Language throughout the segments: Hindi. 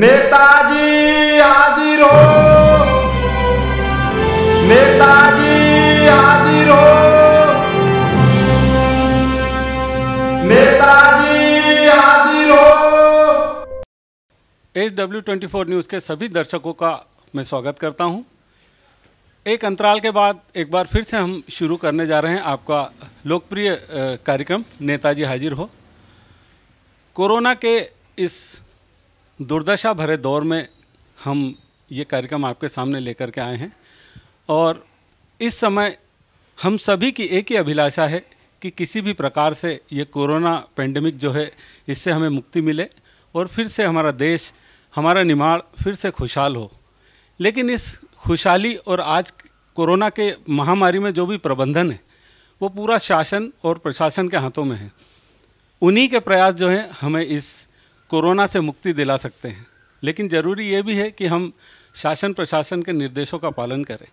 नेताजी हाजिर हो नेताजी हाजिर हो नेताजी हाजिर हो H W twenty four news के सभी दर्शकों का मैं स्वागत करता हूं। एक अंतराल के बाद एक बार फिर से हम शुरू करने जा रहे हैं आपका लोकप्रिय कार्यक्रम नेताजी हाजिर हो कोरोना के इस दुर्दशा भरे दौर में हम ये कार्यक्रम आपके सामने लेकर के आए हैं और इस समय हम सभी की एक ही अभिलाषा है कि किसी भी प्रकार से ये कोरोना पेंडेमिक जो है इससे हमें मुक्ति मिले और फिर से हमारा देश हमारा निमाड़ फिर से खुशहाल हो लेकिन इस खुशहाली और आज कोरोना के महामारी में जो भी प्रबंधन है वो पूरा शासन और प्रशासन के हाथों में है उन्हीं के प्रयास जो हैं हमें इस कोरोना से मुक्ति दिला सकते हैं लेकिन ज़रूरी ये भी है कि हम शासन प्रशासन के निर्देशों का पालन करें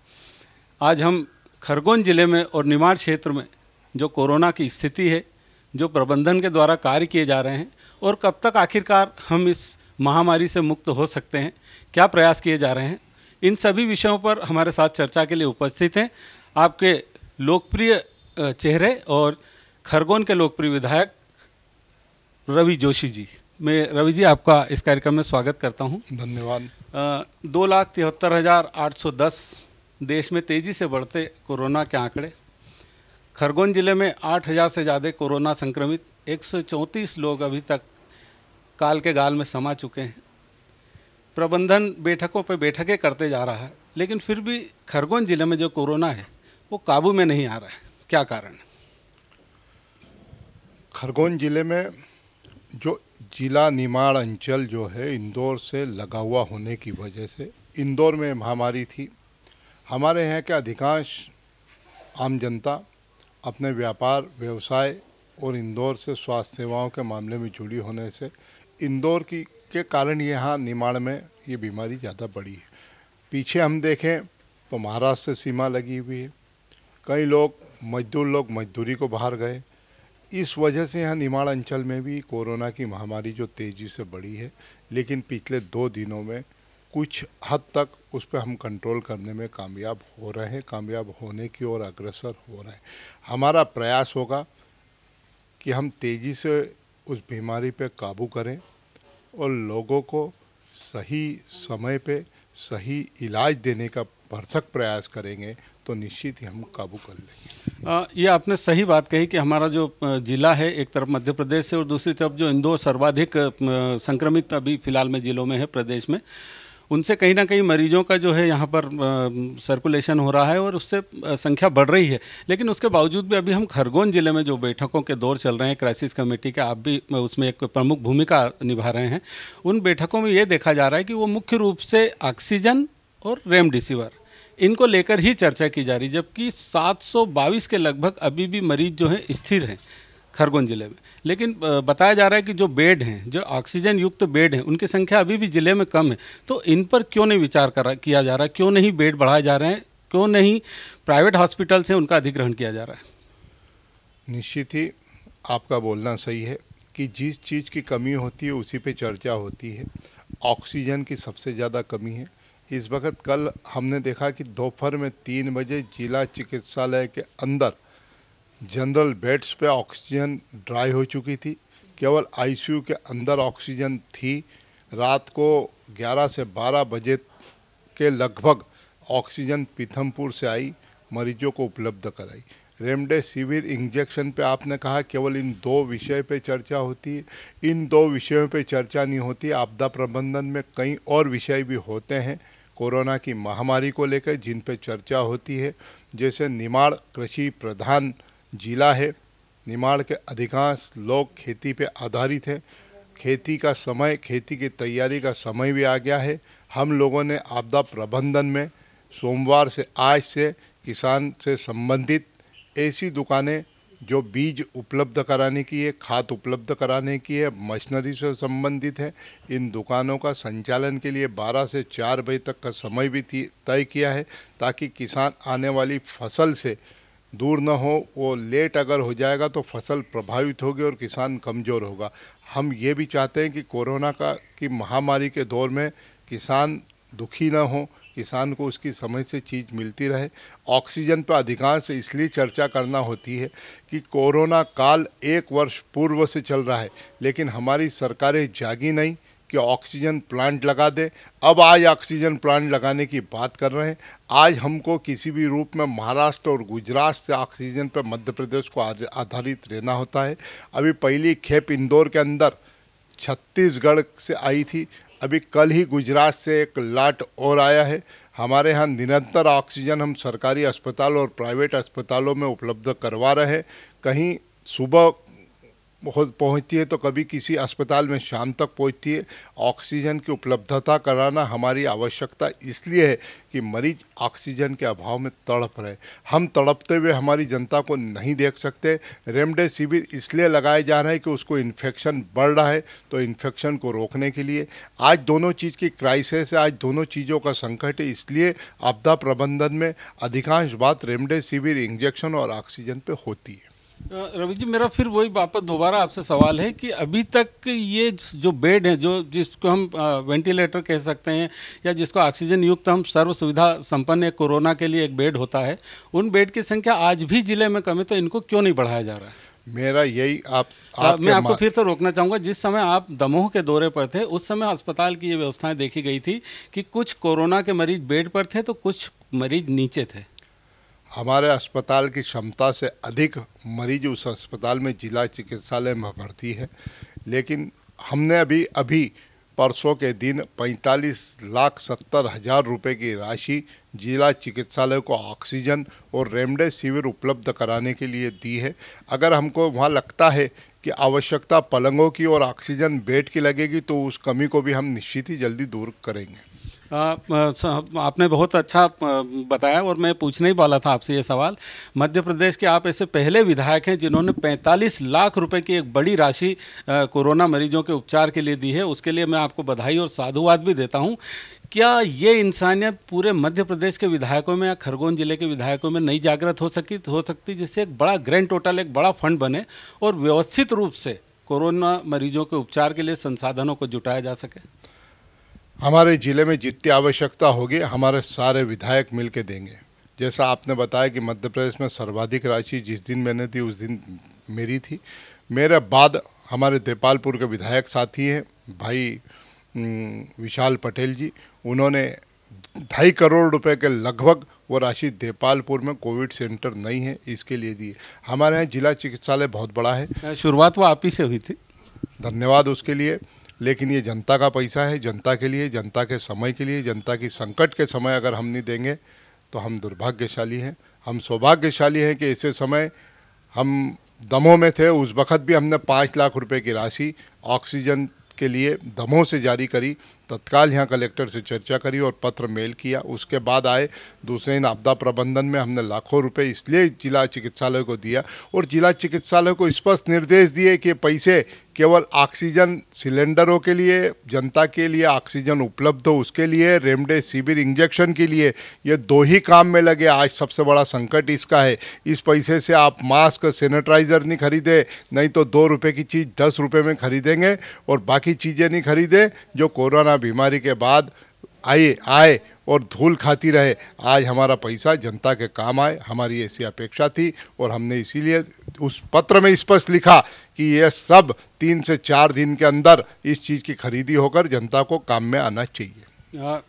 आज हम खरगोन ज़िले में और निमाड़ क्षेत्र में जो कोरोना की स्थिति है जो प्रबंधन के द्वारा कार्य किए जा रहे हैं और कब तक आखिरकार हम इस महामारी से मुक्त हो सकते हैं क्या प्रयास किए जा रहे हैं इन सभी विषयों पर हमारे साथ चर्चा के लिए उपस्थित हैं आपके लोकप्रिय चेहरे और खरगोन के लोकप्रिय विधायक रवि जोशी जी मैं रवि जी आपका इस कार्यक्रम में स्वागत करता हूं धन्यवाद दो लाख तिहत्तर हज़ार आठ सौ दस देश में तेज़ी से बढ़ते कोरोना के आंकड़े खरगोन ज़िले में आठ हज़ार से ज़्यादा कोरोना संक्रमित एक सौ चौंतीस लोग अभी तक काल के गाल में समा चुके हैं प्रबंधन बैठकों पर बैठकें करते जा रहा है लेकिन फिर भी खरगोन ज़िले में जो कोरोना है वो काबू में नहीं आ रहा है क्या कारण है खरगोन ज़िले में जो जिला निमाड़ अंचल जो है इंदौर से लगा हुआ होने की वजह से इंदौर में महामारी थी हमारे यहाँ के अधिकांश आम जनता अपने व्यापार व्यवसाय और इंदौर से स्वास्थ्य सेवाओं के मामले में जुड़ी होने से इंदौर की के कारण यहाँ निमाड़ में ये बीमारी ज़्यादा बढ़ी है पीछे हम देखें तो महाराष्ट्र से सीमा लगी हुई है कई लोग मजदूर लोग मजदूरी को बाहर गए इस वजह से यहाँ निमाड़ अंचल में भी कोरोना की महामारी जो तेज़ी से बढ़ी है लेकिन पिछले दो दिनों में कुछ हद तक उस पर हम कंट्रोल करने में कामयाब हो रहे हैं कामयाब होने की ओर अग्रसर हो रहे हैं हमारा प्रयास होगा कि हम तेज़ी से उस बीमारी पर काबू करें और लोगों को सही समय पे सही इलाज देने का भरसक प्रयास करेंगे तो निश्चित ही हम काबू कर लेंगे ये आपने सही बात कही कि हमारा जो ज़िला है एक तरफ मध्य प्रदेश से और दूसरी तरफ जो इंदौर सर्वाधिक संक्रमित अभी फिलहाल में ज़िलों में है प्रदेश में उनसे कहीं ना कहीं मरीजों का जो है यहाँ पर सर्कुलेशन हो रहा है और उससे संख्या बढ़ रही है लेकिन उसके बावजूद भी अभी हम खरगोन ज़िले में जो बैठकों के दौर चल रहे हैं क्राइसिस कमेटी के आप भी उसमें एक प्रमुख भूमिका निभा रहे हैं उन बैठकों में ये देखा जा रहा है कि वो मुख्य रूप से ऑक्सीजन और रेमडिसिविर इनको लेकर ही चर्चा की जा रही जबकि सात के लगभग अभी भी मरीज जो हैं स्थिर हैं खरगोन जिले में लेकिन बताया जा रहा है कि जो बेड हैं जो ऑक्सीजन युक्त तो बेड हैं उनकी संख्या अभी भी जिले में कम है तो इन पर क्यों नहीं विचार करा किया जा रहा है क्यों नहीं बेड बढ़ाए जा रहे हैं क्यों नहीं प्राइवेट हॉस्पिटल्स हैं उनका अधिग्रहण किया जा रहा है निश्चित ही आपका बोलना सही है कि जिस चीज़ की कमी होती है उसी पर चर्चा होती है ऑक्सीजन की सबसे ज़्यादा कमी है इस वक्त कल हमने देखा कि दोपहर में तीन बजे जिला चिकित्सालय के अंदर जनरल बेड्स पे ऑक्सीजन ड्राई हो चुकी थी केवल आईसीयू के अंदर ऑक्सीजन थी रात को 11 से 12 बजे के लगभग ऑक्सीजन पीथमपुर से आई मरीजों को उपलब्ध कराई रेमडेसिविर इंजेक्शन पे आपने कहा केवल इन दो विषय पे चर्चा होती है इन दो विषयों पे चर्चा नहीं होती आपदा प्रबंधन में कई और विषय भी होते हैं कोरोना की महामारी को लेकर जिन पर चर्चा होती है जैसे निमाड़ कृषि प्रधान जिला है निमाड़ के अधिकांश लोग खेती पे आधारित हैं खेती का समय खेती की तैयारी का समय भी आ गया है हम लोगों ने आपदा प्रबंधन में सोमवार से आज से किसान से संबंधित ऐसी दुकानें जो बीज उपलब्ध कराने की है खाद उपलब्ध कराने की है मशीनरी से संबंधित है इन दुकानों का संचालन के लिए 12 से 4 बजे तक का समय भी तय किया है ताकि किसान आने वाली फसल से दूर न हो वो लेट अगर हो जाएगा तो फसल प्रभावित होगी और किसान कमज़ोर होगा हम ये भी चाहते हैं कि कोरोना का की महामारी के दौर में किसान दुखी न हो किसान को उसकी समय से चीज़ मिलती रहे ऑक्सीजन पर अधिकांश इसलिए चर्चा करना होती है कि कोरोना काल एक वर्ष पूर्व से चल रहा है लेकिन हमारी सरकारें जागी नहीं कि ऑक्सीजन प्लांट लगा दे अब आज ऑक्सीजन प्लांट लगाने की बात कर रहे हैं आज हमको किसी भी रूप में महाराष्ट्र और गुजरात से ऑक्सीजन पर मध्य प्रदेश को आधारित रहना होता है अभी पहली खेप इंदौर के अंदर छत्तीसगढ़ से आई थी अभी कल ही गुजरात से एक लाट और आया है हमारे यहाँ निरंतर ऑक्सीजन हम सरकारी अस्पताल और प्राइवेट अस्पतालों में उपलब्ध करवा रहे हैं कहीं सुबह पहुँचती है तो कभी किसी अस्पताल में शाम तक पहुँचती है ऑक्सीजन की उपलब्धता कराना हमारी आवश्यकता इसलिए है कि मरीज ऑक्सीजन के अभाव में तड़प रहे हम तड़पते हुए हमारी जनता को नहीं देख सकते रेमडेसिविर इसलिए लगाए जा रहे हैं कि उसको इन्फेक्शन बढ़ रहा है तो इन्फेक्शन को रोकने के लिए आज दोनों चीज़ की क्राइसिस है आज दोनों चीज़ों का संकट है इसलिए आपदा प्रबंधन में अधिकांश बात रेमडेसिविर इंजेक्शन और ऑक्सीजन पर होती है रवि जी मेरा फिर वही वापस दोबारा आपसे सवाल है कि अभी तक ये जो बेड है जो जिसको हम वेंटिलेटर कह सकते हैं या जिसको ऑक्सीजन युक्त हम सर्व सुविधा संपन्न कोरोना के लिए एक बेड होता है उन बेड की संख्या आज भी जिले में कम है तो इनको क्यों नहीं बढ़ाया जा रहा है मेरा यही आप, आप मैं आपको फिर से रोकना चाहूँगा जिस समय आप दमोह के दौरे पर थे उस समय अस्पताल की ये व्यवस्थाएं देखी गई थी कि कुछ कोरोना के मरीज बेड पर थे तो कुछ मरीज नीचे थे हमारे अस्पताल की क्षमता से अधिक मरीज उस अस्पताल में जिला चिकित्सालय में भर्ती है लेकिन हमने अभी अभी परसों के दिन 45 लाख सत्तर हजार रुपये की राशि जिला चिकित्सालय को ऑक्सीजन और रेमडेसिविर उपलब्ध कराने के लिए दी है अगर हमको वहाँ लगता है कि आवश्यकता पलंगों की और ऑक्सीजन बेड की लगेगी तो उस कमी को भी हम निश्चित ही जल्दी दूर करेंगे आपने बहुत अच्छा बताया और मैं पूछने ही वाला था आपसे ये सवाल मध्य प्रदेश के आप ऐसे पहले विधायक हैं जिन्होंने 45 लाख रुपए की एक बड़ी राशि कोरोना मरीजों के उपचार के लिए दी है उसके लिए मैं आपको बधाई और साधुवाद भी देता हूँ क्या ये इंसानियत पूरे मध्य प्रदेश के विधायकों में या खरगोन जिले के विधायकों में नहीं जागृत हो सकी हो सकती जिससे एक बड़ा ग्रैंड टोटल एक बड़ा फंड बने और व्यवस्थित रूप से कोरोना मरीजों के उपचार के लिए संसाधनों को जुटाया जा सके हमारे ज़िले में जितनी आवश्यकता होगी हमारे सारे विधायक मिल के देंगे जैसा आपने बताया कि मध्य प्रदेश में सर्वाधिक राशि जिस दिन मैंने दी उस दिन मेरी थी मेरे बाद हमारे देपालपुर के विधायक साथी हैं भाई विशाल पटेल जी उन्होंने ढाई करोड़ रुपए के लगभग वो राशि देपालपुर में कोविड सेंटर नहीं है इसके लिए दिए हमारे यहाँ जिला चिकित्सालय बहुत बड़ा है शुरुआत वो आप ही से हुई थी धन्यवाद उसके लिए लेकिन ये जनता का पैसा है जनता के लिए जनता के समय के लिए जनता की संकट के समय अगर हम नहीं देंगे तो हम दुर्भाग्यशाली हैं हम सौभाग्यशाली हैं कि ऐसे समय हम दमों में थे उस वक़्त भी हमने पाँच लाख रुपए की राशि ऑक्सीजन के लिए दमों से जारी करी तत्काल यहाँ कलेक्टर से चर्चा करी और पत्र मेल किया उसके बाद आए दूसरे दिन आपदा प्रबंधन में हमने लाखों रुपए इसलिए जिला चिकित्सालय को दिया और जिला चिकित्सालय को स्पष्ट निर्देश दिए कि पैसे केवल ऑक्सीजन सिलेंडरों के लिए जनता के लिए ऑक्सीजन उपलब्ध हो उसके लिए रेमडेसिविर इंजेक्शन के लिए ये दो ही काम में लगे आज सबसे बड़ा संकट इसका है इस पैसे से आप मास्क सेनेटाइज़र नहीं खरीदे नहीं तो दो रुपये की चीज़ दस रुपये में खरीदेंगे और बाकी चीज़ें नहीं खरीदें जो कोरोना बीमारी के बाद आए आए और धूल खाती रहे आज हमारा पैसा जनता के काम आए हमारी ऐसी अपेक्षा थी और हमने इसीलिए उस पत्र में स्पष्ट लिखा कि यह सब तीन से चार दिन के अंदर इस चीज़ की खरीदी होकर जनता को काम में आना चाहिए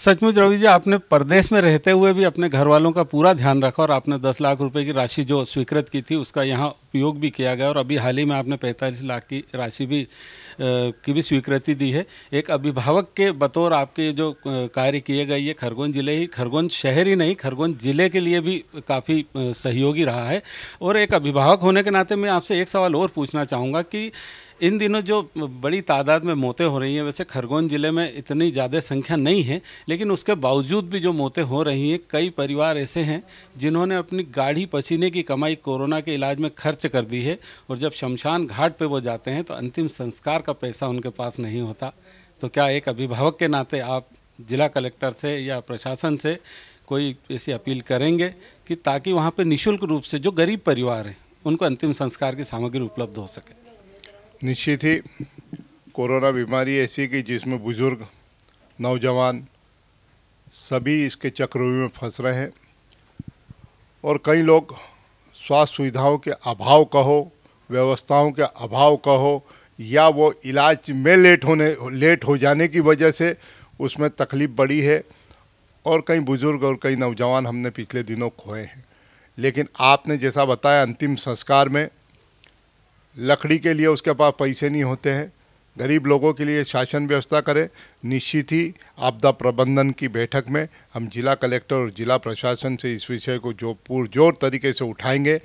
सचमुच रवि जी आपने प्रदेश में रहते हुए भी अपने घर वालों का पूरा ध्यान रखा और आपने दस लाख रुपए की राशि जो स्वीकृत की थी उसका यहाँ उपयोग भी किया गया और अभी हाल ही में आपने पैंतालीस लाख की राशि भी की भी स्वीकृति दी है एक अभिभावक के बतौर आपके जो कार्य किए गए ये खरगोन जिले ही खरगोन शहर ही नहीं खरगोन जिले के लिए भी काफ़ी सहयोगी रहा है और एक अभिभावक होने के नाते मैं आपसे एक सवाल और पूछना चाहूँगा कि इन दिनों जो बड़ी तादाद में मौतें हो रही हैं वैसे खरगोन ज़िले में इतनी ज़्यादा संख्या नहीं है लेकिन उसके बावजूद भी जो मौतें हो रही हैं कई परिवार ऐसे हैं जिन्होंने अपनी गाढ़ी पसीने की कमाई कोरोना के इलाज में खर्च खर्च कर दी है और जब शमशान घाट पे वो जाते हैं तो अंतिम संस्कार का पैसा उनके पास नहीं होता तो क्या एक अभिभावक के नाते आप जिला कलेक्टर से या प्रशासन से कोई ऐसी अपील करेंगे कि ताकि वहाँ पर निःशुल्क रूप से जो गरीब परिवार हैं उनको अंतिम संस्कार की सामग्री उपलब्ध हो सके निश्चित ही कोरोना बीमारी ऐसी कि जिसमें बुज़ुर्ग नौजवान सभी इसके चक्रव्यूह में फंस रहे हैं और कई लोग स्वास्थ्य सुविधाओं के अभाव का हो व्यवस्थाओं के अभाव का हो या वो इलाज में लेट होने लेट हो जाने की वजह से उसमें तकलीफ़ बड़ी है और कई बुज़ुर्ग और कई नौजवान हमने पिछले दिनों खोए हैं लेकिन आपने जैसा बताया अंतिम संस्कार में लकड़ी के लिए उसके पास पैसे नहीं होते हैं गरीब लोगों के लिए शासन व्यवस्था करें निश्चित ही आपदा प्रबंधन की बैठक में हम जिला कलेक्टर और जिला प्रशासन से इस विषय को जो पुरजोर तरीके से उठाएंगे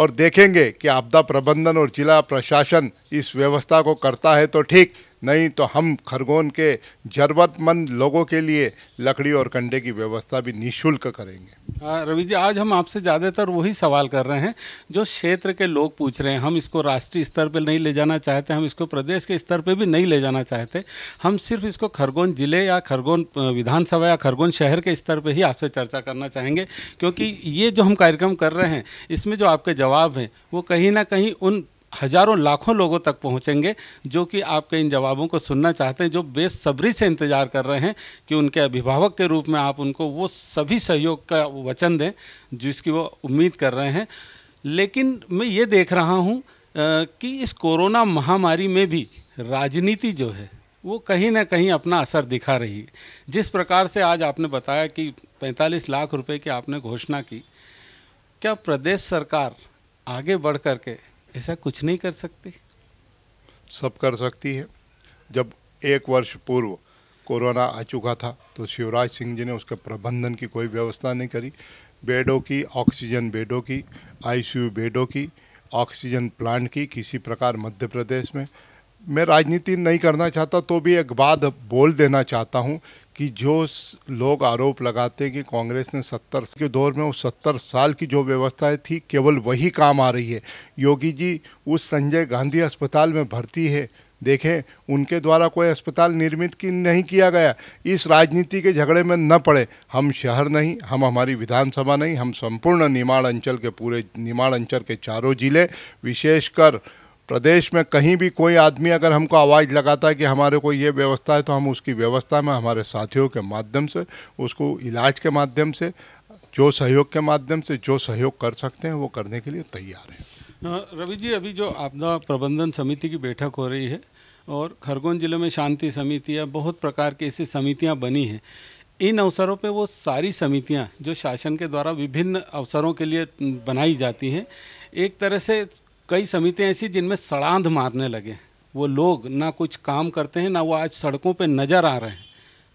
और देखेंगे कि आपदा प्रबंधन और जिला प्रशासन इस व्यवस्था को करता है तो ठीक नहीं तो हम खरगोन के ज़रूरतमंद लोगों के लिए लकड़ी और कंडे की व्यवस्था भी निःशुल्क करेंगे रवि जी आज हम आपसे ज़्यादातर वही सवाल कर रहे हैं जो क्षेत्र के लोग पूछ रहे हैं हम इसको राष्ट्रीय स्तर पर नहीं ले जाना चाहते हम इसको प्रदेश के स्तर पर भी नहीं ले जाना चाहते हम सिर्फ इसको खरगोन ज़िले या खरगोन विधानसभा या खरगोन शहर के स्तर पर ही आपसे चर्चा करना चाहेंगे क्योंकि ये जो हम कार्यक्रम कर रहे हैं इसमें जो आपके जवाब हैं वो कहीं ना कहीं उन हजारों लाखों लोगों तक पहुंचेंगे जो कि आपके इन जवाबों को सुनना चाहते हैं जो बेसब्री से इंतज़ार कर रहे हैं कि उनके अभिभावक के रूप में आप उनको वो सभी सहयोग का वचन दें जिसकी वो उम्मीद कर रहे हैं लेकिन मैं ये देख रहा हूँ कि इस कोरोना महामारी में भी राजनीति जो है वो कहीं ना कहीं अपना असर दिखा रही है जिस प्रकार से आज आपने बताया कि पैंतालीस लाख रुपये की आपने घोषणा की क्या प्रदेश सरकार आगे बढ़ के ऐसा कुछ नहीं कर सकती सब कर सकती है जब एक वर्ष पूर्व कोरोना आ चुका था तो शिवराज सिंह जी ने उसके प्रबंधन की कोई व्यवस्था नहीं करी बेडों की ऑक्सीजन बेडों की आईसीयू बेडों की ऑक्सीजन प्लांट की किसी प्रकार मध्य प्रदेश में मैं राजनीति नहीं करना चाहता तो भी एक बात बोल देना चाहता हूँ कि जो लोग आरोप लगाते हैं कि कांग्रेस ने सत्तर के दौर में उस सत्तर साल की जो व्यवस्थाएं थी केवल वही काम आ रही है योगी जी उस संजय गांधी अस्पताल में भर्ती है देखें उनके द्वारा कोई अस्पताल निर्मित की नहीं किया गया इस राजनीति के झगड़े में न पड़े हम शहर नहीं हम हमारी विधानसभा नहीं हम संपूर्ण निमाड़ अंचल के पूरे निमाड़ अंचल के चारों जिले विशेषकर प्रदेश में कहीं भी कोई आदमी अगर हमको आवाज़ लगाता है कि हमारे को ये व्यवस्था है तो हम उसकी व्यवस्था में हमारे साथियों के माध्यम से उसको इलाज के माध्यम से जो सहयोग के माध्यम से जो सहयोग कर सकते हैं वो करने के लिए तैयार हैं रवि जी अभी जो आपदा प्रबंधन समिति की बैठक हो रही है और खरगोन जिले में शांति समिति या बहुत प्रकार की ऐसी समितियाँ बनी हैं इन अवसरों पे वो सारी समितियाँ जो शासन के द्वारा विभिन्न अवसरों के लिए बनाई जाती हैं एक तरह से कई समितियाँ ऐसी जिनमें सड़ांध मारने लगे वो लोग ना कुछ काम करते हैं ना वो आज सड़कों पर नज़र आ रहे हैं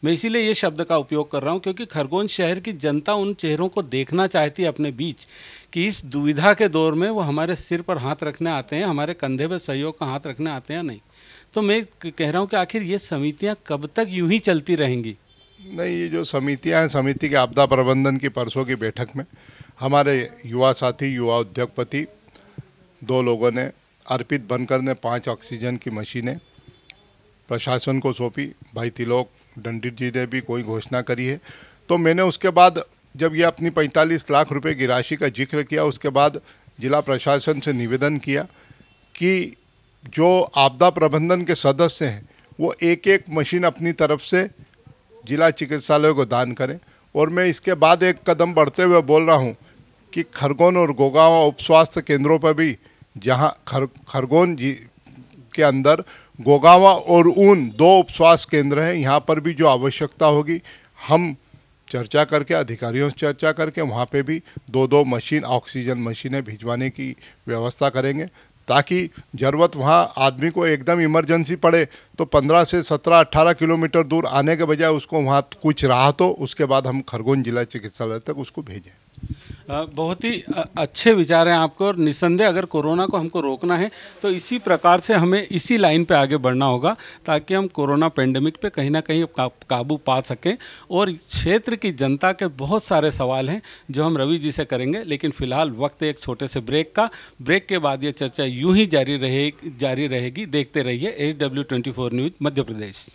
मैं इसीलिए ये शब्द का उपयोग कर रहा हूँ क्योंकि खरगोन शहर की जनता उन चेहरों को देखना चाहती है अपने बीच कि इस दुविधा के दौर में वो हमारे सिर पर हाथ रखने आते हैं हमारे कंधे पर सहयोग का हाथ रखने आते हैं नहीं तो मैं कह रहा हूँ कि आखिर ये समितियाँ कब तक यूं ही चलती रहेंगी नहीं ये जो समितियाँ हैं समिति के आपदा प्रबंधन की परसों की बैठक में हमारे युवा साथी युवा उद्योगपति दो लोगों ने अर्पित बनकर ने पांच ऑक्सीजन की मशीनें प्रशासन को सौंपी भाई तिलोक डंडित जी ने भी कोई घोषणा करी है तो मैंने उसके बाद जब ये अपनी 45 लाख रुपए की राशि का जिक्र किया उसके बाद जिला प्रशासन से निवेदन किया कि जो आपदा प्रबंधन के सदस्य हैं वो एक एक मशीन अपनी तरफ से जिला चिकित्सालय को दान करें और मैं इसके बाद एक कदम बढ़ते हुए बोल रहा हूँ कि खरगोन और गोगांव उप स्वास्थ्य केंद्रों पर भी जहाँ खर खरगोन जी के अंदर गोगावा और ऊन दो स्वास्थ्य केंद्र हैं यहाँ पर भी जो आवश्यकता होगी हम चर्चा करके अधिकारियों से चर्चा करके वहाँ पे भी दो दो मशीन ऑक्सीजन मशीनें भिजवाने की व्यवस्था करेंगे ताकि ज़रूरत वहाँ आदमी को एकदम इमरजेंसी पड़े तो 15 से 17 18 किलोमीटर दूर आने के बजाय उसको वहाँ कुछ राहत हो उसके बाद हम खरगोन जिला चिकित्सालय तक उसको भेजें बहुत ही अच्छे विचार हैं आपको और निसंदेह अगर कोरोना को हमको रोकना है तो इसी प्रकार से हमें इसी लाइन पे आगे बढ़ना होगा ताकि हम कोरोना पेंडेमिक पे कहीं ना कहीं काबू पा सकें और क्षेत्र की जनता के बहुत सारे सवाल हैं जो हम रवि जी से करेंगे लेकिन फ़िलहाल वक्त एक छोटे से ब्रेक का ब्रेक के बाद ये चर्चा यूँ ही जारी रहे जारी रहेगी देखते रहिए H W news Madhya Pradesh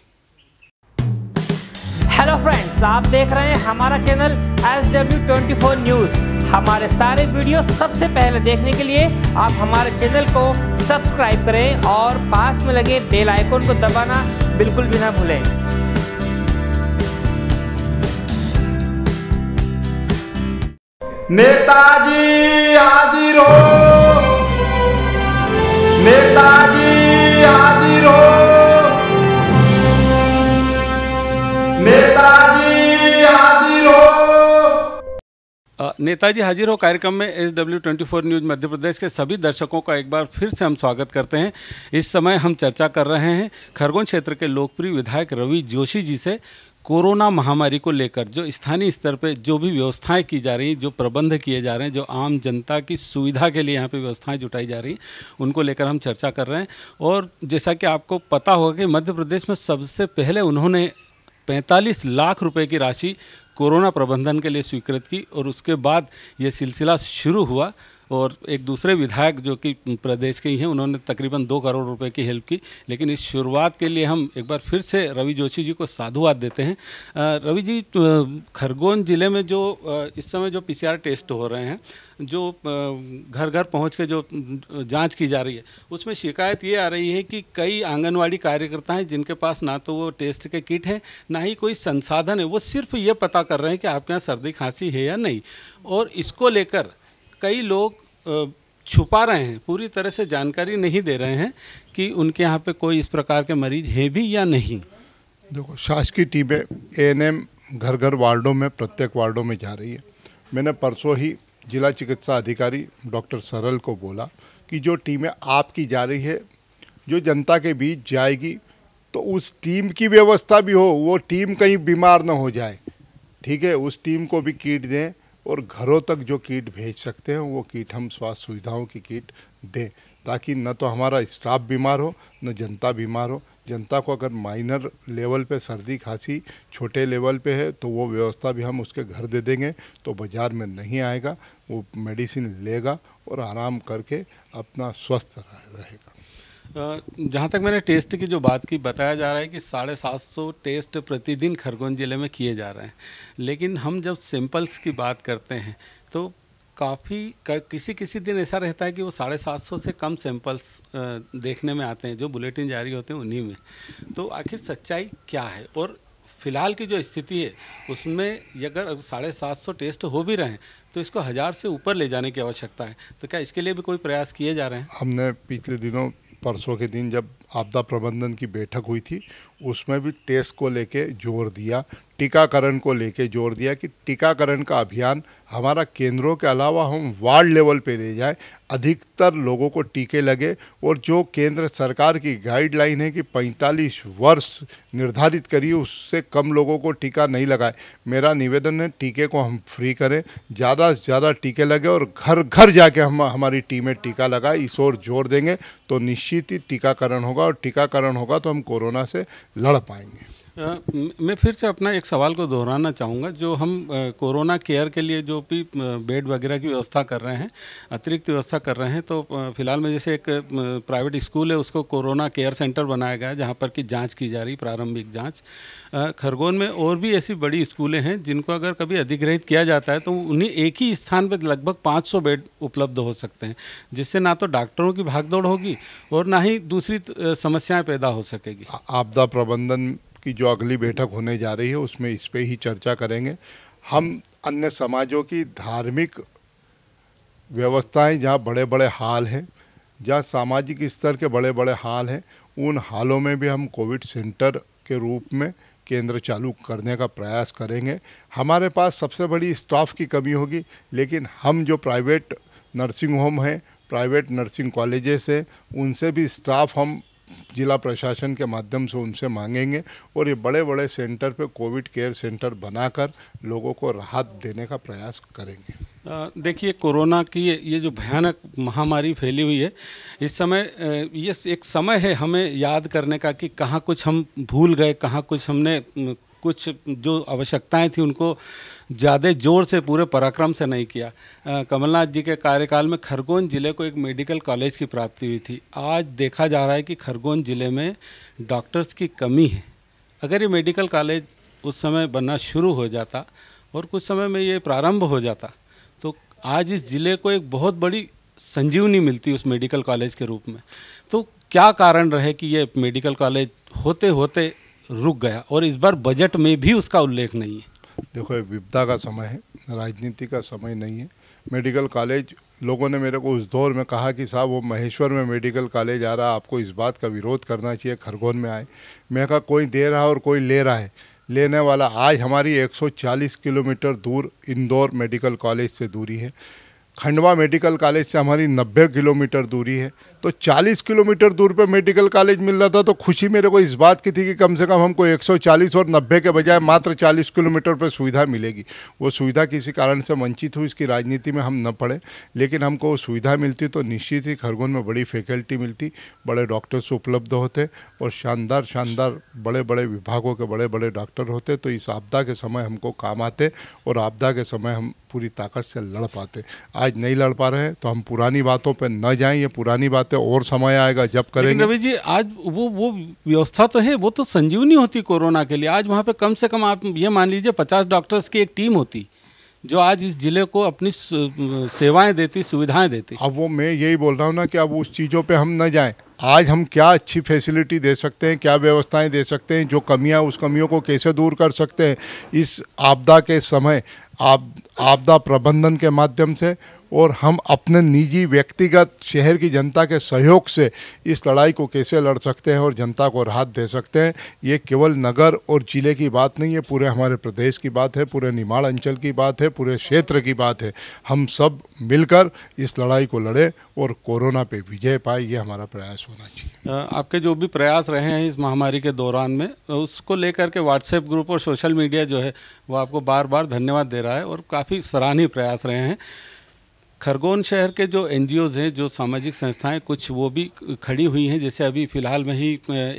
hello friends आप देख रहे हैं हमारा channel S W twenty four news हमारे सारे वीडियो सबसे पहले देखने के लिए आप हमारे चैनल को सब्सक्राइब करें और पास में लगे बेल आइकन को दबाना बिल्कुल भी ना भूलें नेताजी हाजिर हो नेताजी नेताजी हाजिर हो कार्यक्रम में S W twenty four news Madhya Pradesh के सभी दर्शकों का एक बार फिर से हम स्वागत करते हैं इस समय हम चर्चा कर रहे हैं खरगोन क्षेत्र के लोकप्रिय विधायक रवि जोशी जी से कोरोना महामारी को लेकर जो स्थानीय स्तर पे जो भी व्यवस्थाएं की जा रही जो प्रबंध किए जा रहे हैं जो आम जनता की सुविधा के लिए यहाँ पे व्यवस्थाएं जुटाई जा रही उनको लेकर हम चर्चा कर रहे हैं और जैसा कि आपको पता होगा कि मध्य प्रदेश में सबसे पहले उन्होंने 45 लाख रुपए की राशि कोरोना प्रबंधन के लिए स्वीकृत की और उसके बाद यह सिलसिला शुरू हुआ और एक दूसरे विधायक जो कि प्रदेश के ही हैं उन्होंने तकरीबन दो करोड़ रुपए की हेल्प की लेकिन इस शुरुआत के लिए हम एक बार फिर से रवि जोशी जी को साधुवाद देते हैं रवि जी खरगोन ज़िले में जो इस समय जो पीसीआर टेस्ट हो रहे हैं जो घर घर पहुंच के जो जांच की जा रही है उसमें शिकायत ये आ रही है कि कई आंगनवाड़ी कार्यकर्ता हैं जिनके पास ना तो वो टेस्ट के किट हैं ना ही कोई संसाधन है वो सिर्फ ये पता कर रहे हैं कि आपके यहाँ सर्दी खांसी है या नहीं और इसको लेकर कई लोग छुपा रहे हैं पूरी तरह से जानकारी नहीं दे रहे हैं कि उनके यहाँ पे कोई इस प्रकार के मरीज हैं भी या नहीं देखो शासकीय टीमें एएनएम घर घर वार्डों में प्रत्येक वार्डों में जा रही है मैंने परसों ही जिला चिकित्सा अधिकारी डॉक्टर सरल को बोला कि जो टीमें आपकी जा रही है जो जनता के बीच जाएगी तो उस टीम की व्यवस्था भी हो वो टीम कहीं बीमार ना हो जाए ठीक है उस टीम को भी कीट दें और घरों तक जो किट भेज सकते हैं वो किट हम स्वास्थ्य सुविधाओं की किट दें ताकि न तो हमारा स्टाफ बीमार हो न जनता बीमार हो जनता को अगर माइनर लेवल पे सर्दी खांसी छोटे लेवल पे है तो वो व्यवस्था भी हम उसके घर दे देंगे तो बाज़ार में नहीं आएगा वो मेडिसिन लेगा और आराम करके अपना स्वस्थ रहेगा जहाँ तक मैंने टेस्ट की जो बात की बताया जा रहा है कि साढ़े सात सौ टेस्ट प्रतिदिन खरगोन ज़िले में किए जा रहे हैं लेकिन हम जब सैंपल्स की बात करते हैं तो काफ़ी किसी किसी दिन ऐसा रहता है कि वो साढ़े सात सौ से कम सैंपल्स देखने में आते हैं जो बुलेटिन जारी होते हैं उन्हीं में तो आखिर सच्चाई क्या है और फिलहाल की जो स्थिति है उसमें अगर साढ़े सात सौ टेस्ट हो भी रहे हैं तो इसको हज़ार से ऊपर ले जाने की आवश्यकता है तो क्या इसके लिए भी कोई प्रयास किए जा रहे हैं हमने पिछले दिनों परसों के दिन जब आपदा प्रबंधन की बैठक हुई थी उसमें भी टेस्ट को लेके जोर दिया टीकाकरण को लेके जोर दिया कि टीकाकरण का अभियान हमारा केंद्रों के अलावा हम वार्ड लेवल पे ले जाएं अधिकतर लोगों को टीके लगे और जो केंद्र सरकार की गाइडलाइन है कि 45 वर्ष निर्धारित करिए उससे कम लोगों को टीका नहीं लगाए मेरा निवेदन है टीके को हम फ्री करें ज़्यादा से ज़्यादा टीके लगे और घर घर जाके हम हमारी टीमें टीका लगाए इस ओर जोर देंगे तो निश्चित ही टीकाकरण होगा और टीकाकरण होगा तो हम कोरोना से लड़ पाएंगे मैं फिर से अपना एक सवाल को दोहराना चाहूँगा जो हम कोरोना केयर के लिए जो भी बेड वगैरह की व्यवस्था कर रहे हैं अतिरिक्त व्यवस्था कर रहे हैं तो फिलहाल में जैसे एक प्राइवेट स्कूल है उसको कोरोना केयर सेंटर बनाया गया है जहाँ पर कि जाँच की जा रही प्रारंभिक जाँच खरगोन में और भी ऐसी बड़ी स्कूलें हैं जिनको अगर कभी अधिग्रहित किया जाता है तो उन्हें एक ही स्थान पर लगभग पाँच बेड उपलब्ध हो सकते हैं जिससे ना तो डॉक्टरों की भागदौड़ होगी और ना ही दूसरी समस्याएँ पैदा हो सकेगी आपदा प्रबंधन की जो अगली बैठक होने जा रही है उसमें इस पर ही चर्चा करेंगे हम अन्य समाजों की धार्मिक व्यवस्थाएं जहाँ बड़े बड़े हाल हैं जहाँ सामाजिक स्तर के बड़े बड़े हाल हैं उन हालों में भी हम कोविड सेंटर के रूप में केंद्र चालू करने का प्रयास करेंगे हमारे पास सबसे बड़ी स्टाफ की कमी होगी लेकिन हम जो प्राइवेट नर्सिंग होम हैं प्राइवेट नर्सिंग कॉलेजेस हैं उनसे भी स्टाफ हम जिला प्रशासन के माध्यम से उनसे मांगेंगे और ये बड़े बड़े सेंटर पे कोविड केयर सेंटर बनाकर लोगों को राहत देने का प्रयास करेंगे देखिए कोरोना की ये जो भयानक महामारी फैली हुई है इस समय ये एक समय है हमें याद करने का कि कहाँ कुछ हम भूल गए कहाँ कुछ हमने कुछ जो आवश्यकताएं थी उनको ज़्यादा जोर से पूरे पराक्रम से नहीं किया कमलनाथ जी के कार्यकाल में खरगोन ज़िले को एक मेडिकल कॉलेज की प्राप्ति हुई थी आज देखा जा रहा है कि खरगोन ज़िले में डॉक्टर्स की कमी है अगर ये मेडिकल कॉलेज उस समय बनना शुरू हो जाता और कुछ समय में ये प्रारंभ हो जाता तो आज इस ज़िले को एक बहुत बड़ी संजीवनी मिलती उस मेडिकल कॉलेज के रूप में तो क्या कारण रहे कि ये मेडिकल कॉलेज होते होते रुक गया और इस बार बजट में भी उसका उल्लेख नहीं है देखो विपदा का समय है राजनीति का समय नहीं है मेडिकल कॉलेज लोगों ने मेरे को उस दौर में कहा कि साहब वो महेश्वर में मेडिकल कॉलेज आ रहा आपको इस बात का विरोध करना चाहिए खरगोन में आए मैं कहा कोई दे रहा और कोई ले रहा है लेने वाला आज हमारी 140 किलोमीटर दूर इंदौर मेडिकल कॉलेज से दूरी है खंडवा मेडिकल कॉलेज से हमारी 90 किलोमीटर दूरी है तो 40 किलोमीटर दूर पे मेडिकल कॉलेज मिल रहा था तो खुशी मेरे को इस बात की थी कि कम से कम हमको 140 और 90 के बजाय मात्र 40 किलोमीटर पर सुविधा मिलेगी वो सुविधा किसी कारण से वंचित हुई इसकी राजनीति में हम न पड़े लेकिन हमको वो सुविधा मिलती तो निश्चित ही खरगोन में बड़ी फैकल्टी मिलती बड़े डॉक्टर्स उपलब्ध होते और शानदार शानदार बड़े बड़े विभागों के बड़े बड़े डॉक्टर होते तो इस आपदा के समय हमको काम आते और आपदा के समय हम पूरी ताकत से लड़ पाते आज नहीं लड़ पा रहे तो हम पुरानी बातों पर न जाएँ ये पुरानी बात बात है और समय आएगा जब करेंगे रवि जी आज वो वो व्यवस्था तो है वो तो संजीवनी होती कोरोना के लिए आज वहाँ पे कम से कम आप ये मान लीजिए पचास डॉक्टर्स की एक टीम होती जो आज इस जिले को अपनी सेवाएं देती सुविधाएं देती अब वो मैं यही बोल रहा हूँ ना कि अब उस चीज़ों पर हम न जाएं आज हम क्या अच्छी फैसिलिटी दे सकते हैं क्या व्यवस्थाएं दे सकते हैं जो कमियां उस कमियों को कैसे दूर कर सकते हैं इस आपदा के समय आप आपदा प्रबंधन के माध्यम से और हम अपने निजी व्यक्तिगत शहर की जनता के सहयोग से इस लड़ाई को कैसे लड़ सकते हैं और जनता को राहत दे सकते हैं ये केवल नगर और ज़िले की बात नहीं है पूरे हमारे प्रदेश की बात है पूरे निमाड़ अंचल की बात है पूरे क्षेत्र की बात है हम सब मिलकर इस लड़ाई को लड़ें और कोरोना पे विजय पाए ये हमारा प्रयास होना चाहिए आपके जो भी प्रयास रहे हैं इस महामारी के दौरान में उसको लेकर के व्हाट्सएप ग्रुप और सोशल मीडिया जो है वो आपको बार बार धन्यवाद दे रहा है और काफ़ी सराहनीय प्रयास रहे हैं खरगोन शहर के जो एन हैं जो सामाजिक संस्थाएं कुछ वो भी खड़ी हुई हैं जैसे अभी फ़िलहाल में ही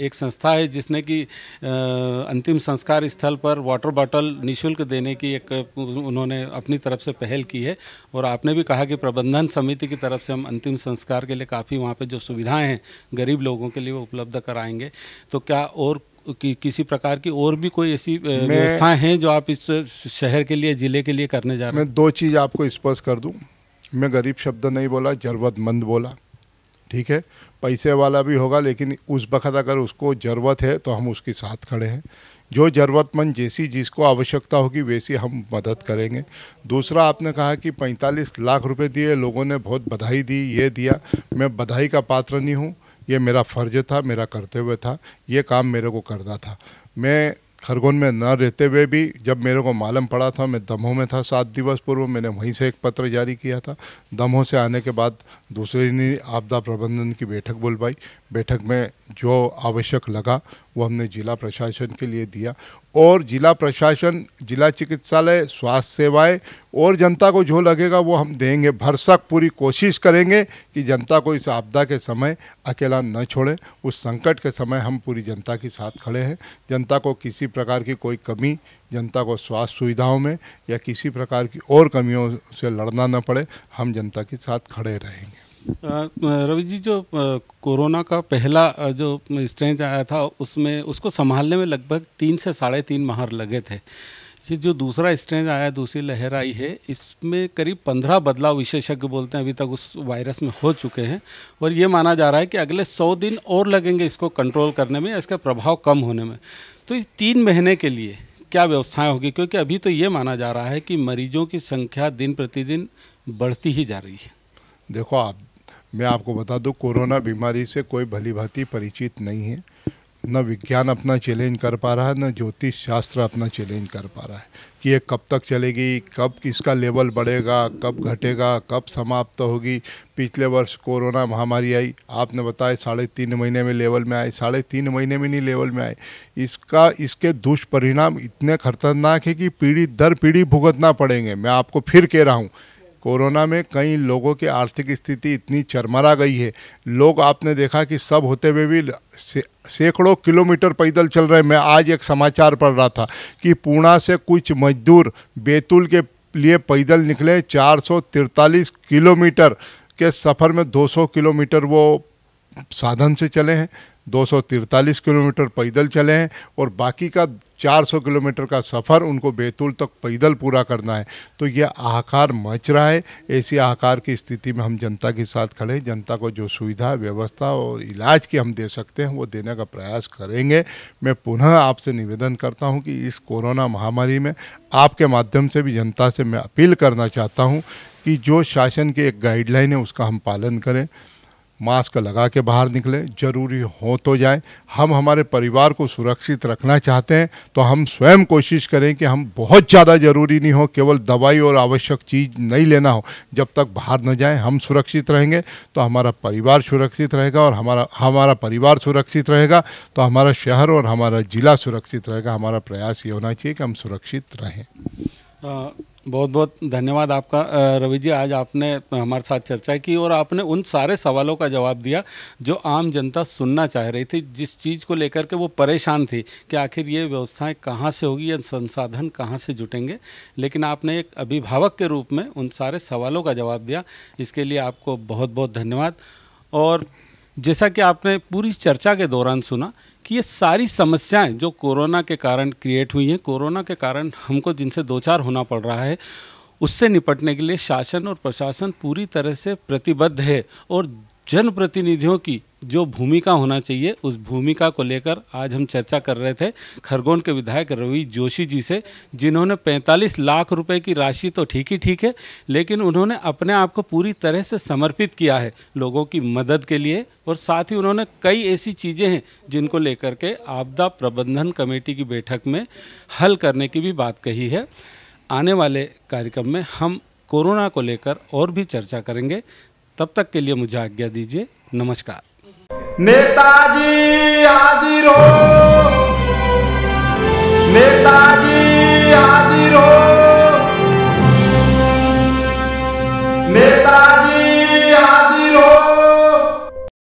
एक संस्था है जिसने कि अंतिम संस्कार स्थल पर वाटर बॉटल निशुल्क देने की एक उन्होंने अपनी तरफ से पहल की है और आपने भी कहा कि प्रबंधन समिति की तरफ से हम अंतिम संस्कार के लिए काफ़ी वहाँ पर जो सुविधाएँ हैं गरीब लोगों के लिए वो उपलब्ध कराएंगे तो क्या और कि, किसी प्रकार की और भी कोई ऐसी व्यवस्थाएं हैं जो आप इस शहर के लिए ज़िले के लिए करने जा रहे हैं मैं दो चीज़ आपको स्पष्ट कर दूँ मैं गरीब शब्द नहीं बोला ज़रूरतमंद बोला ठीक है पैसे वाला भी होगा लेकिन उस वक्त अगर उसको ज़रूरत है तो हम उसके साथ खड़े हैं जो ज़रूरतमंद जैसी जिसको आवश्यकता होगी वैसी हम मदद करेंगे दूसरा आपने कहा कि 45 लाख रुपए दिए लोगों ने बहुत बधाई दी ये दिया मैं बधाई का पात्र नहीं हूँ ये मेरा फ़र्ज था मेरा कर्तव्य था ये काम मेरे को करना था मैं खरगोन में न रहते हुए भी जब मेरे को मालूम पड़ा था मैं दमोह में था सात दिवस पूर्व मैंने वहीं से एक पत्र जारी किया था दमोह से आने के बाद दूसरे दिन आपदा प्रबंधन की बैठक बुलवाई बैठक में जो आवश्यक लगा वो हमने जिला प्रशासन के लिए दिया और जिला प्रशासन जिला चिकित्सालय स्वास्थ्य सेवाएं और जनता को जो लगेगा वो हम देंगे भरसक पूरी कोशिश करेंगे कि जनता को इस आपदा के समय अकेला न छोड़ें उस संकट के समय हम पूरी जनता के साथ खड़े हैं जनता को किसी प्रकार की कोई कमी जनता को स्वास्थ्य सुविधाओं में या किसी प्रकार की और कमियों से लड़ना न पड़े हम जनता के साथ खड़े रहेंगे रवि जी जो कोरोना का पहला जो स्ट्रेंज आया था उसमें उसको संभालने में लगभग तीन से साढ़े तीन माह लगे थे ये जो दूसरा स्ट्रेंज आया दूसरी लहर आई है इसमें करीब पंद्रह बदलाव विशेषज्ञ बोलते हैं अभी तक उस वायरस में हो चुके हैं और ये माना जा रहा है कि अगले सौ दिन और लगेंगे इसको कंट्रोल करने में इसका प्रभाव कम होने में तो इस तीन महीने के लिए क्या व्यवस्थाएं होगी क्योंकि अभी तो ये माना जा रहा है कि मरीजों की संख्या दिन प्रतिदिन बढ़ती ही जा रही है देखो आप मैं आपको बता दूं कोरोना बीमारी से कोई भली भांति परिचित नहीं है न विज्ञान अपना चैलेंज कर पा रहा है न ज्योतिष शास्त्र अपना चैलेंज कर पा रहा है कि ये कब तक चलेगी कब इसका लेवल बढ़ेगा कब घटेगा कब समाप्त होगी पिछले वर्ष कोरोना महामारी आई आपने बताया साढ़े तीन महीने में लेवल में आए साढ़े तीन महीने में नहीं लेवल में आए इसका इसके दुष्परिणाम इतने खतरनाक है कि पीढ़ी दर पीढ़ी भुगतना पड़ेंगे मैं आपको फिर कह रहा हूँ कोरोना में कई लोगों की आर्थिक स्थिति इतनी चरमरा गई है लोग आपने देखा कि सब होते हुए भी से, सैकड़ों किलोमीटर पैदल चल रहे मैं आज एक समाचार पढ़ रहा था कि पूना से कुछ मजदूर बैतूल के लिए पैदल निकले चार किलोमीटर के सफ़र में 200 किलोमीटर वो साधन से चले हैं दो किलोमीटर पैदल चलें और बाकी का 400 किलोमीटर का सफ़र उनको बैतूल तक पैदल पूरा करना है तो यह आकार मच रहा है ऐसी आकार की स्थिति में हम जनता के साथ खड़े जनता को जो सुविधा व्यवस्था और इलाज की हम दे सकते हैं वो देने का प्रयास करेंगे मैं पुनः आपसे निवेदन करता हूँ कि इस कोरोना महामारी में आपके माध्यम से भी जनता से मैं अपील करना चाहता हूँ कि जो शासन की एक गाइडलाइन है उसका हम पालन करें मास्क लगा के बाहर निकलें ज़रूरी हो तो जाए हम हमारे परिवार को सुरक्षित रखना चाहते हैं तो हम स्वयं कोशिश करें कि हम बहुत ज़्यादा ज़रूरी नहीं हो केवल दवाई और आवश्यक चीज़ नहीं लेना हो जब तक बाहर न जाए हम सुरक्षित रहेंगे तो हमारा परिवार सुरक्षित रहेगा और हमारा हमारा परिवार सुरक्षित रहेगा तो हमारा शहर और हमारा ज़िला सुरक्षित रहेगा हमारा प्रयास ये होना चाहिए कि हम सुरक्षित रहें बहुत बहुत धन्यवाद आपका रवि जी आज आपने हमारे साथ चर्चा की और आपने उन सारे सवालों का जवाब दिया जो आम जनता सुनना चाह रही थी जिस चीज़ को लेकर के वो परेशान थी कि आखिर ये व्यवस्थाएं कहाँ से होगी या संसाधन कहाँ से जुटेंगे लेकिन आपने एक अभिभावक के रूप में उन सारे सवालों का जवाब दिया इसके लिए आपको बहुत बहुत धन्यवाद और जैसा कि आपने पूरी चर्चा के दौरान सुना कि ये सारी समस्याएं जो कोरोना के कारण क्रिएट हुई हैं कोरोना के कारण हमको जिनसे दो चार होना पड़ रहा है उससे निपटने के लिए शासन और प्रशासन पूरी तरह से प्रतिबद्ध है और जनप्रतिनिधियों की जो भूमिका होना चाहिए उस भूमिका को लेकर आज हम चर्चा कर रहे थे खरगोन के विधायक रवि जोशी जी से जिन्होंने 45 लाख रुपए की राशि तो ठीक ही ठीक है लेकिन उन्होंने अपने आप को पूरी तरह से समर्पित किया है लोगों की मदद के लिए और साथ ही उन्होंने कई ऐसी चीज़ें हैं जिनको लेकर के आपदा प्रबंधन कमेटी की बैठक में हल करने की भी बात कही है आने वाले कार्यक्रम में हम कोरोना को लेकर और भी चर्चा करेंगे तब तक के लिए मुझे आज्ञा दीजिए नमस्कार नेताजी हाजिर हो नेताजी हाजिर हो नेता